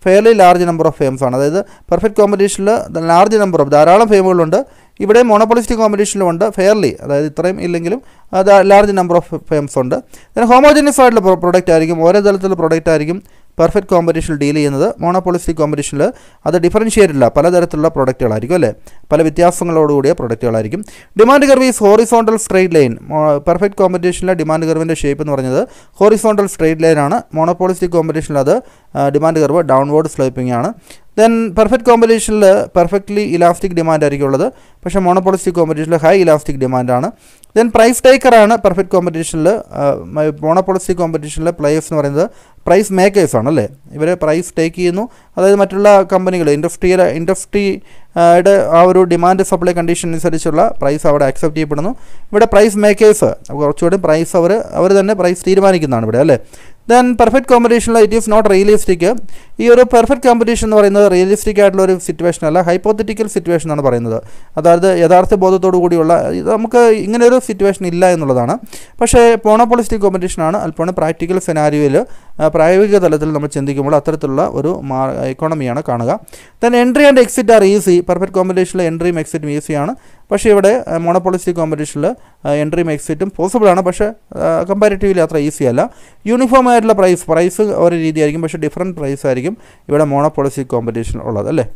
fairly large number of firms ആണ് അതായത് പെർഫെക്റ്റ് കോമ്പറ്റീഷനിൽ ലാർജ് നമ്പർ ഓഫ് ധാരാളം ഫെയിമുകളുണ്ട് ഇവിടെ മോണോപോളിസ്റ്റിക് കോമ്പറ്റീഷനിലും ഉണ്ട് ഫെയർലി അതായത് ഇത്രയും ഇല്ലെങ്കിലും അത് ലാർജ് നമ്പർ ഓഫ് ഫേംസ് ഉണ്ട് പിന്നെ ഹോമോജനിയസ് ആയിട്ടുള്ള പ്രൊഡക്റ്റ് ആയിരിക്കും ഓരോ തലത്തിലുള്ള പ്രൊഡക്റ്റ് ആയിരിക്കും പെർഫെക്റ്റ് കോമ്പറ്റീഷനിൽ ഡീൽ ചെയ്യുന്നത് മോണോപോളിസ്റ്റിക് കോമ്പറ്റീഷനിൽ അത് ഡിഫറൻഷ്യേറ്റ് ഇല്ല പലതരത്തിലുള്ള പ്രൊഡക്റ്റുകളായിരിക്കും അല്ലേ പല വ്യത്യാസങ്ങളോടുകൂടിയ പ്രൊഡക്റ്റുകളായിരിക്കും demand curve is horizontal straight line perfect കോമ്പറ്റീഷനിലെ ഡിമാൻഡ് കർവിൻ്റെ ഷേപ്പ് എന്ന് പറഞ്ഞത് ഹോറിസോണ്ടൽ ലൈൻ ആണ് മോണോപോളിസ്റ്റിക് കോമ്പറ്റീഷനിൽ അത് ഡിമാൻഡ് കർവ് ഡൗൺവേർഡ് സ്ലോപ്പിംഗ് ആണ് ദെൻ പെർഫെക്റ്റ് കോമ്പറ്റീഷനിൽ പെർഫെക്റ്റ്ലി ഇലാസ്റ്റിക് ഡിമാൻഡ് ആയിരിക്കും ഉള്ളത് പക്ഷേ മോണോപോളിസ്റ്റിക് കോമ്പറ്റീഷനിൽ ഹൈ ഇലാസ്റ്റിക് ഡിമാൻഡാണ് ദെൻ പ്രൈസ് ടേക്കറാണ് പെർഫെക്റ്റ് കോമ്പറ്റീഷനിൽ മോണോപോളിസ്റ്റിക് കോമ്പറ്റീഷനിലെ പ്ലേയേഴ്സ് എന്ന് പറയുന്നത് പ്രൈസ് മേക്കേഴ്സ് ആണല്ലേ ഇവർ പ്രൈസ് ടേക്ക് ചെയ്യുന്നു അതായത് മറ്റുള്ള കമ്പനികൾ ഇൻഡസ്ട്രിയൽ ഇൻഡസ്ട്രിയുടെ ആ ഒരു ഡിമാൻഡ് സപ്ലൈ കണ്ടീഷൻ അനുസരിച്ചുള്ള പ്രൈസ് അവിടെ അക്സെപ്റ്റ് ചെയ്യപ്പെടുന്നു ഇവിടെ പ്രൈസ് മേക്കേഴ്സ് കുറച്ചുകൂടി പ്രൈസ് അവർ അവർ തന്നെ പ്രൈസ് തീരുമാനിക്കുന്നതാണ് ഇവിടെ അല്ലേ ദെൻ പെർഫെക്റ്റ് കോമ്പറ്റീഷനിൽ ഇറ്റ് ഈസ് നോട്ട് റിയലിസ്റ്റിക് ഈ ഒരു പെർഫെക്റ്റ് കോമ്പറ്റീഷൻ എന്ന് പറയുന്നത് റിയലിസ്റ്റിക് ആയിട്ടുള്ള ഒരു സിറ്റുവേഷൻ അല്ല ഹൈപ്പോത്തറ്റിക്കൽ സിറ്റുവേഷൻ എന്നാണ് പറയുന്നത് അതായത് യഥാർത്ഥ ബോധത്തോടു കൂടിയുള്ള നമുക്ക് ഇങ്ങനെ ഒരു സിറ്റുവേഷൻ ഇല്ല എന്നുള്ളതാണ് പക്ഷേ പോണോപോളിസ്റ്റിക് കോമ്പറ്റീഷനാണ് അല്പമാണ് പ്രാക്ടിക്കൽ സെനാരിയോയിൽ പ്രായോഗിക തലത്തിൽ നമ്മൾ ചിന്തിക്കുമ്പോൾ അത്തരത്തിലുള്ള ഒരു ഇക്കോണമിയാണ് കാണുക then entry and exit are easy perfect കോമ്പറ്റീഷനിൽ എൻട്രിയും എക്സിറ്റും ഈസിയാണ് പക്ഷേ ഇവിടെ മോണോപോളിസ്റ്റിക് കോമ്പറ്റീഷനിൽ എൻട്രിയും എക്സിറ്റും പോസിബിളാണ് പക്ഷേ കമ്പാരിറ്റീവ്ലി അത്ര ഈസി അല്ല യൂണിഫോം ആയിട്ടുള്ള പ്രൈസ് പ്രൈസ് ഒരു രീതിയായിരിക്കും പക്ഷേ ഡിഫറൻറ്റ് പ്രൈസ് ആയിരിക്കും ഇവിടെ മോണോപോളിസ്റ്റിക് കോമ്പറ്റീഷൻ ഉള്ളത് അല്ലേ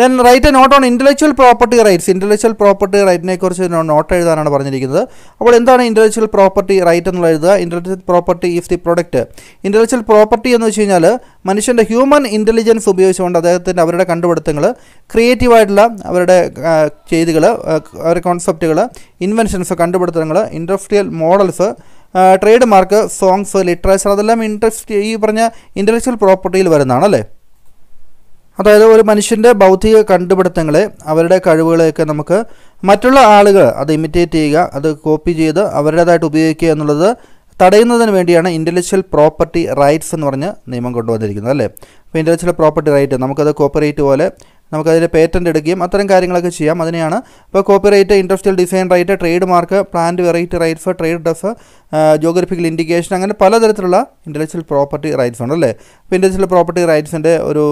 then write a note on intellectual property rights intellectual property റൈറ്റിനെ കുറിച്ച് നോട്ട് എഴുതാനാണ് പറഞ്ഞിരിക്കുന്നത് അപ്പോൾ എന്താണ് ഇൻ്റലക്ച്വൽ പ്രോപ്പർട്ടി റൈറ്റ് എന്നുള്ള എഴുതുക intellectual property is the product intellectual property എന്ന് വെച്ച് കഴിഞ്ഞാൽ മനുഷ്യൻ്റെ ഹ്യൂമൻ ഇൻ്റലിജൻസ് ഉപയോഗിച്ചുകൊണ്ട് അദ്ദേഹത്തിൻ്റെ അവരുടെ കണ്ടുപിടുത്തങ്ങൾ ക്രിയേറ്റീവായിട്ടുള്ള അവരുടെ ചെയ്തുകൾ അവരുടെ കോൺസെപ്റ്റുകൾ ഇൻവെൻഷൻസ് കണ്ടുപിടുത്തങ്ങൾ industrial models trade mark songs literature അതെല്ലാം ഇൻട്രസ്റ്റ് ഈ പറഞ്ഞ ഇൻ്റലക്ച്വൽ പ്രോപ്പർട്ടിയിൽ വരുന്നതാണ് അല്ലേ അതായത് ഒരു മനുഷ്യൻ്റെ ബൗദ്ധിക കണ്ടുപിടുത്തങ്ങളെ അവരുടെ കഴിവുകളെയൊക്കെ നമുക്ക് മറ്റുള്ള ആളുകൾ അത് ഇമിറ്റേറ്റ് ചെയ്യുക അത് കോപ്പി ചെയ്ത് അവരുടേതായിട്ട് ഉപയോഗിക്കുക എന്നുള്ളത് തടയുന്നതിന് വേണ്ടിയാണ് ഇൻ്റലക്ച്വൽ പ്രോപ്പർട്ടി റൈറ്റ്സ് എന്ന് പറഞ്ഞ് നിയമം കൊണ്ടുവന്നിരിക്കുന്നത് അല്ലേ അപ്പോൾ ഇൻ്റലക്ച്വൽ പ്രോപ്പർട്ടി റൈറ്റ് നമുക്കത് കോപ്പറേറ്റ് പോലെ നമുക്കതിൽ പേറ്റൻ്റ് എടുക്കുകയും അത്തരം കാര്യങ്ങളൊക്കെ ചെയ്യാം അതിനെയാണ് ഇപ്പോൾ copyright industrial design right trade mark plant variety rights trade dress geographical indication അങ്ങനെ പലതരത്തിലുള്ള ഇൻ്റലക്ച്വൽ പ്രോപ്പർട്ടി റൈറ്റ്സ് ഉണ്ട് അല്ലേ അപ്പോൾ ഇൻ്റലക്ച്വൽ പ്രോപ്പർട്ടി റൈറ്റ്സിൻ്റെ ഒരു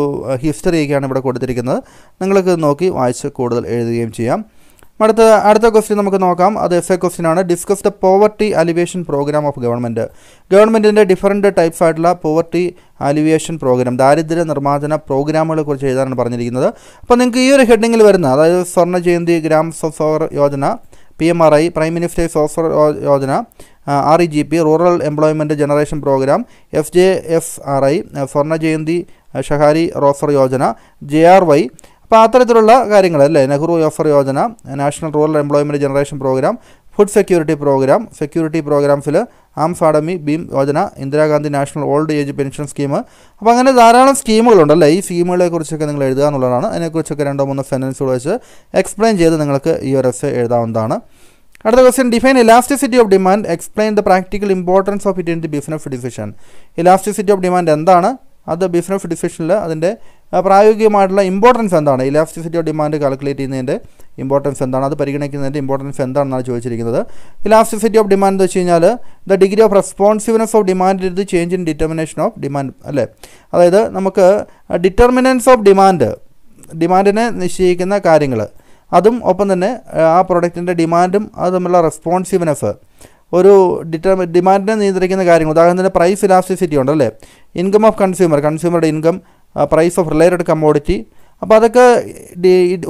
ഹിസ്റ്ററിയൊക്കെയാണ് ഇവിടെ കൊടുത്തിരിക്കുന്നത് നിങ്ങൾക്ക് നോക്കി വായിച്ച് കൂടുതൽ എഴുതുകയും ചെയ്യാം അടുത്ത അടുത്ത ക്വസ്റ്റ്യൻ നമുക്ക് നോക്കാം അത് എസ് എ ക്വസ്റ്റ്യൻ ആണ് discuss the poverty alleviation programme of government ഗവൺമെൻറ്റിൻ്റെ ഡിഫറൻറ്റ് ടൈപ്സ് ആയിട്ടുള്ള പോവർട്ടി അലിവേഷൻ പ്രോഗ്രാം ദാരിദ്ര്യ നിർമ്മാർജ്ജന പ്രോഗ്രാമുകളെ കുറിച്ച് എഴുതാനാണ് പറഞ്ഞിരിക്കുന്നത് അപ്പോൾ നിങ്ങൾക്ക് ഈ ഒരു ഹെഡിങ്ങിൽ വരുന്ന അതായത് സ്വർണ്ണ ജയന്തി ഗ്രാം സോസോർ Yojana P M R I prime minister's ഓഫർ Yojana R E G P rural employment generation programme F J F R I Swarna Jayanti Shahari റോഫർ യോജന ജെ ആർ വൈ അപ്പോൾ അത്തരത്തിലുള്ള കാര്യങ്ങൾ അല്ലേ നെഹ്റു ഓഫർ Yojana national rural employment generation programme food security programme security പ്രോഗ്രാംസിൽ ആംസ് അക്കാഡമി ബീം Yojana Indira Gandhi national old age pension scheme അപ്പോൾ അങ്ങനെ ധാരാളം സ്കീമുകളുണ്ടല്ലേ ഈ സ്കീമുകളെക്കുറിച്ചൊക്കെ നിങ്ങൾ എഴുതുക എന്നുള്ളതാണ് അതിനെക്കുറിച്ചൊക്കെ രണ്ടോ മൂന്നോ സെൻറ്റൻസുകൾ വെച്ച് എക്സ്പ്ലെയിൻ ചെയ്ത് നിങ്ങൾക്ക് ഈ ഒരു എസ് എഴുതാവുന്നതാണ് അടുത്ത question define elasticity of demand explain the practical importance of it in the business decision elasticity of demand എന്താണ് അത് ബിസിനസ് ഡിസിഷനിൽ അതിൻ്റെ പ്രായോഗികമായിട്ടുള്ള ഇമ്പോർട്ടൻസ് എന്താണ് ഇലാസ്റ്റിസിറ്റി ഓഫ് ഡിമാൻഡ് കാൽക്കുലേറ്റ് ചെയ്യുന്നതിൻ്റെ ഇമ്പോർട്ടൻസ് എന്താണ് അത് പരിഗണിക്കുന്നതിൻ്റെ ഇമ്പോർട്ടൻസ് എന്താണെന്നാണ് ചോദിച്ചിരിക്കുന്നത് ഇലാസ്റ്റിസിറ്റി ഓഫ് ഡിമാൻഡ് എന്ന് വെച്ച് കഴിഞ്ഞാൽ the degree of responsiveness of demand ഇത് change in determination of demand അല്ലേ അതായത് നമുക്ക് ഡിറ്റർമിനൻസ് ഓഫ് ഡിമാൻഡ് ഡിമാൻഡിനെ നിശ്ചയിക്കുന്ന കാര്യങ്ങൾ അതും ഒപ്പം തന്നെ ആ പ്രൊഡക്റ്റിൻ്റെ ഡിമാൻഡും അത് തമ്മിലുള്ള റെസ്പോൺസീവ്നെസ് ഒരു ഡിറ്റർമി ഡിമാൻഡിനെ നിയന്ത്രിക്കുന്ന കാര്യങ്ങൾ ഉദാഹരണത്തിന് പ്രൈസ് ഇലാസ്റ്റിസിറ്റി ഉണ്ടല്ലേ ഇൻകം ഓഫ് കൺസ്യൂമർ കൺസ്യൂമറുടെ income price of related commodity അപ്പോൾ അതൊക്കെ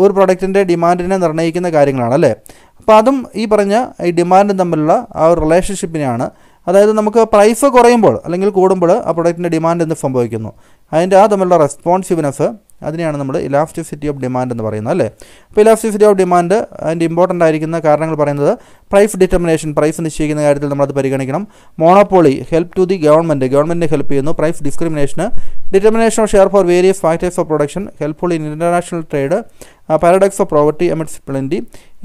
ഒരു പ്രൊഡക്റ്റിൻ്റെ ഡിമാൻഡിനെ നിർണ്ണയിക്കുന്ന കാര്യങ്ങളാണ് അല്ലേ അപ്പോൾ അതും ഈ പറഞ്ഞ ഈ ഡിമാൻഡും തമ്മിലുള്ള ആ ഒരു റിലേഷൻഷിപ്പിനെയാണ് അതായത് നമുക്ക് പ്രൈസ് കുറയുമ്പോൾ അല്ലെങ്കിൽ കൂടുമ്പോൾ ആ പ്രൊഡക്റ്റിൻ്റെ ഡിമാൻഡ് എന്ത് സംഭവിക്കുന്നു അതിൻ്റെ ആ തമ്മിലുള്ള റെസ്പോൺസീവ്നെസ് അതിനെയാണ് നമ്മൾ ഇലാസ്റ്റിസിറ്റി ഓഫ് ഡിമാൻഡ് എന്ന് പറയുന്നത് അല്ലേ അപ്പോൾ ഇലാസ്റ്റിസിറ്റി ഓഫ് ഡിമാൻഡ് അതിൻ്റെ ഇമ്പോർട്ടൻ്റ് ആയിരിക്കുന്ന കാരണങ്ങൾ പറയുന്നത് പ്രൈസ് ഡിറ്റർമിനേഷൻ പ്രൈസ് നിശ്ചയിക്കുന്ന കാര്യത്തിൽ നമ്മളത് പരിഗണിക്കണം monopoly help to the government ഗവൺമെൻറ്റിനെ ഹെൽപ്പ് ചെയ്യുന്നു price discrimination determination of share for various factors of production helpful in international trade paradox of poverty amidst plenty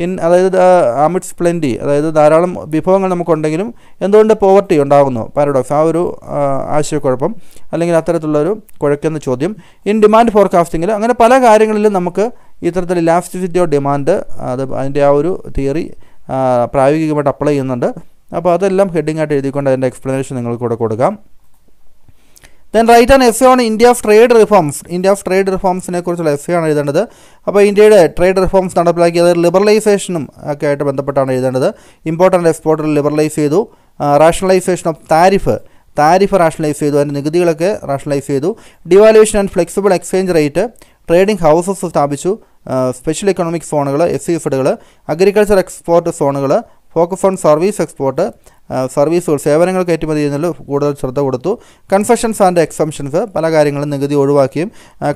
in അതായത് അമിഡ്സ് പ്ലെൻറ്റി അതായത് ധാരാളം വിഭവങ്ങൾ നമുക്കുണ്ടെങ്കിലും എന്തുകൊണ്ട് പോവർട്ടി ഉണ്ടാകുന്നു പാരഡോക്സ് ആ ഒരു ആശയക്കുഴപ്പം അല്ലെങ്കിൽ അത്തരത്തിലുള്ളൊരു കുഴക്കുന്ന ചോദ്യം ഇൻ ഡിമാൻഡ് ഫോർ ഫോർകാസ്റ്റിങ്ങിൽ അങ്ങനെ പല കാര്യങ്ങളിലും നമുക്ക് ഇത്തരത്തിൽ ഇലാസ്റ്റിസിറ്റി ഓഫ് ഡിമാൻഡ് അത് അതിൻ്റെ ആ ഒരു തിയറി പ്രായോഗികമായിട്ട് അപ്ലൈ ചെയ്യുന്നുണ്ട് അപ്പോൾ അതെല്ലാം ഹെഡിങ് ആയിട്ട് എഴുതിക്കൊണ്ട് അതിൻ്റെ എക്സ്പ്ലനേഷൻ നിങ്ങൾക്ക് കൂടെ കൊടുക്കാം then write and essay on India of trade reforms India of trade റിഫോംസിനെ കുറിച്ചുള്ള എഫ് ആണ് എഴുതേണ്ടത് അപ്പോൾ ഇന്ത്യയുടെ ട്രേഡ് റിഫോംസ് നടപ്പിലാക്കിയത് ലിബറലൈസേഷനും ഒക്കെ ആയിട്ട് ബന്ധപ്പെട്ടാണ് എഴുതേണ്ടത് ഇമ്പോർട്ടൻ്റ് എക്സ്പോർട്ടർ ലിബറലൈസ് ചെയ്തു rationalisation of tariff tariff rationalise ചെയ്തു അതിൻ്റെ നികുതികളൊക്കെ റാഷണലൈസ് ചെയ്തു devaluation and flexible exchange rate trading houses സ്ഥാപിച്ചു സ്പെഷ്യൽ എക്കണോമിക് സോണുകൾ എസ് സി എഫുകൾ അഗ്രികൾച്ചർ എക്സ്പോർട്ട് സോണുകൾ ഫോക്കസ് ഓൺ സർവീസ് എക്സ്പോർട്ട് സർവീസുകൾ സേവനങ്ങൾ കയറ്റുമതി ചെയ്യുന്നതിൽ കൂടുതൽ ശ്രദ്ധ കൊടുത്തു കൺഫെഷൻസ് ആൻഡ് എക്സംഷൻസ് പല കാര്യങ്ങളും നികുതി ഒഴിവാക്കിയും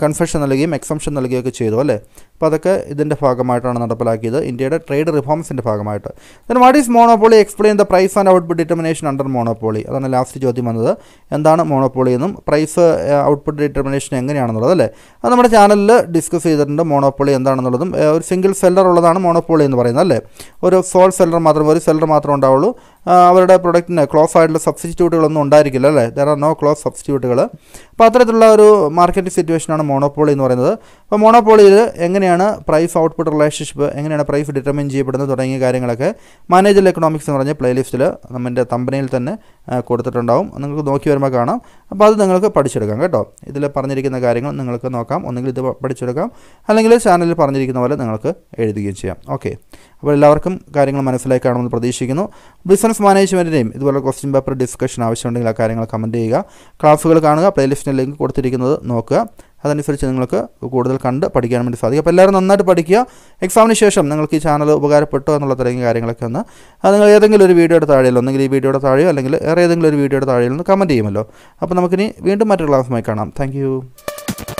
കൺഫെഷൻ നൽകുകയും എക്സംഷൻ നൽകുകയൊക്കെ ചെയ്തു അല്ലേ അപ്പോൾ അതൊക്കെ ഇതിൻ്റെ ഭാഗമായിട്ടാണ് നടപ്പിലാക്കിയത് ഇന്ത്യയുടെ ട്രേഡ് റിഫോംസിൻ്റെ ഭാഗമായിട്ട് then what is monopoly explain the price and output determination under monopoly അതാണ് ലാസ്റ്റ് ചോദ്യം വന്നത് എന്താണ് മോണോപോളി എന്നും പ്രൈസ് ഔട്ട്പുട്ട് ഡിറ്റർമിനേഷൻ എങ്ങനെയാണെന്നുള്ളത് അല്ലേ അത് നമ്മുടെ ചാനലിൽ ഡിസ്കസ് ചെയ്തിട്ടുണ്ട് മോണോപോളി എന്താണെന്നുള്ളതും ഒരു സിംഗിൾ സെല്ലർ ഉള്ളതാണ് മോണോപോളി എന്ന് പറയുന്നത് അല്ലേ ഒരു സോൾ സെല്ലർ മാത്രം ഒരു സെല്ലർ മാത്രമേ ഉണ്ടാവുള്ളൂ അവരുടെ പ്രൊഡക്റ്റിന് ക്ലോസ് ആയിട്ടുള്ള സബ്സ്റ്റിറ്റ്യൂട്ടുകളൊന്നും ഉണ്ടായിരിക്കില്ല അല്ലേ ദർ ആർ നോ ക്ലോസ് സബ്സ്റ്റിറ്റ്യൂട്ടുകൾ അപ്പോൾ അത്തരത്തിലുള്ള ഒരു മാർക്കറ്റ് സിറ്റുവേഷനാണ് മോണോപോളി എന്ന് പറയുന്നത് അപ്പോൾ മോണോപോളിയിൽ എങ്ങനെയാണ് പ്രൈസ് ഔട്ട്പുട്ട് റിലേഷൻഷിപ്പ് എങ്ങനെയാണ് പ്രൈസ് ഡിറ്റർമിൻ ചെയ്യപ്പെടുന്നത് തുടങ്ങിയ കാര്യങ്ങളൊക്കെ മാനേജർ എക്കണോമിക്സ് എന്ന് പറഞ്ഞ പ്ലേലിസ്റ്റിൽ നമ്മുടെ കമ്പനിയിൽ തന്നെ കൊടുത്തിട്ടുണ്ടാവും നിങ്ങൾക്ക് നോക്കി വരുമ്പോൾ കാണാം അപ്പോൾ അത് നിങ്ങൾക്ക് പഠിച്ചെടുക്കാം കേട്ടോ ഇതിൽ പറഞ്ഞിരിക്കുന്ന കാര്യങ്ങൾ നിങ്ങൾക്ക് നോക്കാം ഒന്നുകിൽ ഇത് പഠിച്ചെടുക്കാം അല്ലെങ്കിൽ ചാനലിൽ പറഞ്ഞിരിക്കുന്ന പോലെ നിങ്ങൾക്ക് എഴുതുകയും ചെയ്യാം ഓക്കെ അപ്പോൾ എല്ലാവർക്കും കാര്യങ്ങൾ മനസ്സിലായി കാണുമെന്ന് പ്രതീക്ഷിക്കുന്നു ബിസിനസ് മാനേജ്മെൻറ്റിനെയും ഇതുപോലെ ക്വസ്റ്റ്യൻ പേപ്പർ ഡിസ്കഷൻ ആവശ്യമുണ്ടെങ്കിൽ ആ കാര്യങ്ങൾ കമൻറ്റ് ചെയ്യുക ക്ലാസ്സുകൾ കാണുക പ്ലേലിസ്റ്റിൻ്റെ ലിങ്ക് കൊടുത്തിരിക്കുന്നത് നോക്കുക അതനുസരിച്ച് നിങ്ങൾക്ക് കൂടുതൽ കണ്ട് പഠിക്കാൻ വേണ്ടി സാധിക്കും അപ്പോൾ എല്ലാവരും നന്നായിട്ട് പഠിക്കുക എക്സാമിന് ശേഷം നിങ്ങൾക്ക് ഈ ചാനൽ ഉപകാരപ്പെട്ടോ എന്നുള്ള തുടങ്ങിയ കാര്യങ്ങളൊക്കെ ഒന്ന് അത് നിങ്ങൾ ഏതെങ്കിലും ഒരു വീഡിയോയുടെ താഴെയോ ഒന്നെങ്കിൽ ഈ വീഡിയോയുടെ താഴെയോ അല്ലെങ്കിൽ വേറെ ഏതെങ്കിലും ഒരു വീഡിയോയുടെ താഴെയോ ഒന്ന് കമൻറ്റ് ചെയ്യുമല്ലോ അപ്പോൾ നമുക്കിനി വീണ്ടും മറ്റൊരു ക്ലാസ്സുമായി കാണാം താങ്ക്